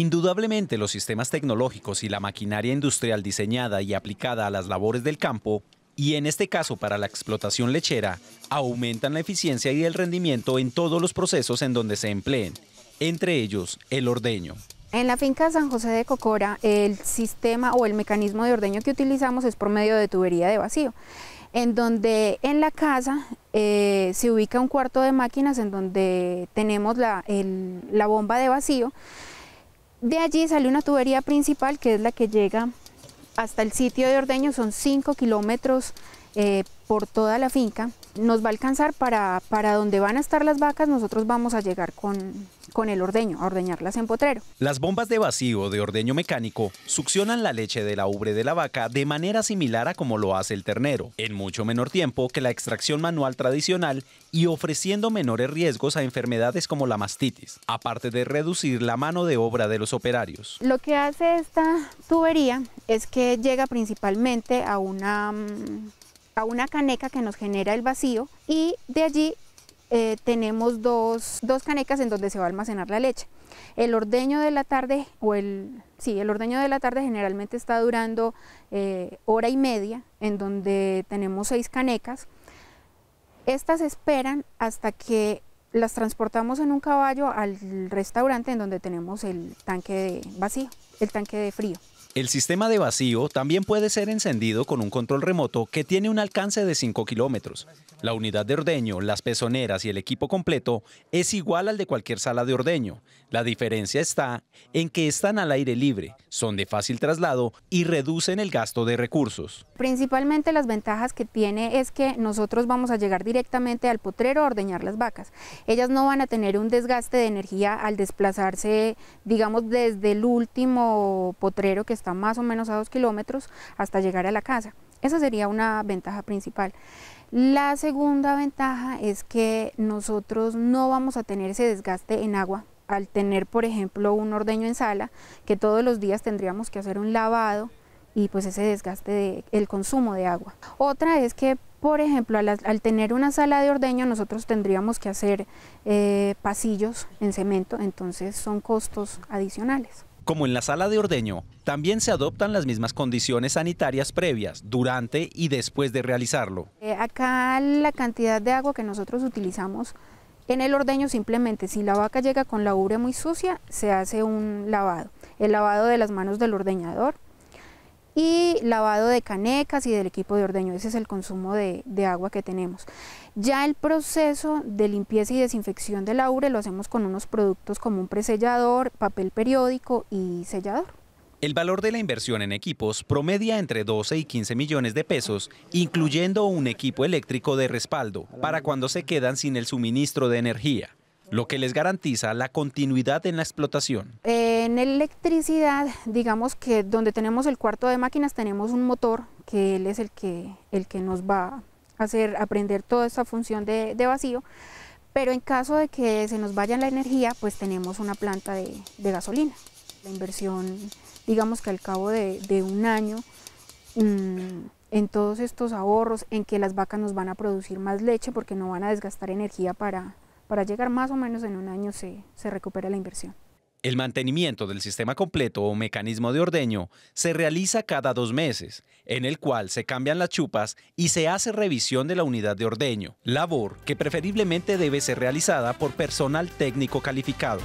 Indudablemente los sistemas tecnológicos y la maquinaria industrial diseñada y aplicada a las labores del campo, y en este caso para la explotación lechera, aumentan la eficiencia y el rendimiento en todos los procesos en donde se empleen, entre ellos el ordeño. En la finca San José de Cocora, el sistema o el mecanismo de ordeño que utilizamos es por medio de tubería de vacío, en donde en la casa eh, se ubica un cuarto de máquinas en donde tenemos la bomba de vacío de allí sale una tubería principal que es la que llega hasta el sitio de ordeño son 5 kilómetros eh, por toda la finca. Nos va a alcanzar para, para donde van a estar las vacas, nosotros vamos a llegar con, con el ordeño, a ordeñarlas en potrero. Las bombas de vacío de ordeño mecánico succionan la leche de la ubre de la vaca de manera similar a como lo hace el ternero, en mucho menor tiempo que la extracción manual tradicional y ofreciendo menores riesgos a enfermedades como la mastitis, aparte de reducir la mano de obra de los operarios. Lo que hace esta tubería es que llega principalmente a una, mm, a una caneca que nos genera el vacío y de allí eh, tenemos dos, canecas en donde se va a almacenar la leche. El ordeño de la tarde, o el, sí, el ordeño de la tarde generalmente está durando eh, hora y media, en donde tenemos seis canecas. Estas esperan hasta que las transportamos en un caballo al restaurante en donde tenemos el tanque de vacío, el tanque de frío. El sistema de vacío también puede ser encendido con un control remoto que tiene un alcance de 5 kilómetros. La unidad de ordeño, las pezoneras y el equipo completo es igual al de cualquier sala de ordeño. La diferencia está en que están al aire libre, son de fácil traslado y reducen el gasto de recursos. Principalmente las ventajas que tiene es que nosotros vamos a llegar directamente al potrero a ordeñar las vacas. Ellas no van a tener un desgaste de energía al desplazarse, digamos, desde el último potrero que está más o menos a dos kilómetros hasta llegar a la casa. Esa sería una ventaja principal. La segunda ventaja es que nosotros no vamos a tener ese desgaste en agua al tener, por ejemplo, un ordeño en sala, que todos los días tendríamos que hacer un lavado y pues ese desgaste del consumo de agua. Otra es que, por ejemplo, al, tener una sala de ordeño nosotros tendríamos que hacer eh, pasillos en cemento, entonces son costos adicionales. Como en la sala de ordeño, también se adoptan las mismas condiciones sanitarias previas, durante y después de realizarlo. Eh, acá la cantidad de agua que nosotros utilizamos en el ordeño simplemente si la vaca llega con la ubre muy sucia, se hace un lavado. El lavado de las manos del ordeñador, y lavado de canecas y del equipo de ordeño. Ese es el consumo de, agua que tenemos. Ya el proceso de limpieza y desinfección del aure lo hacemos con unos productos como un presellador, papel periódico y sellador. El valor de la inversión en equipos promedia entre 12 y 15 millones de pesos, incluyendo un equipo eléctrico de respaldo, para cuando se quedan sin el suministro de energía lo que les garantiza la continuidad en la explotación. En electricidad, digamos que donde tenemos el cuarto de máquinas tenemos un motor que él es el que, el que nos va a hacer aprender toda esta función de, de vacío, pero en caso de que se nos vaya la energía, pues tenemos una planta de, de gasolina. La inversión, digamos que al cabo de, de un año, mm, en todos estos ahorros, en que las vacas nos van a producir más leche porque no van a desgastar energía para, para llegar más o menos en un año se, se recupera la inversión. El mantenimiento del sistema completo o mecanismo de ordeño se realiza cada dos meses, en el cual se cambian las chupas y se hace revisión de la unidad de ordeño, labor que preferiblemente debe ser realizada por personal técnico calificado.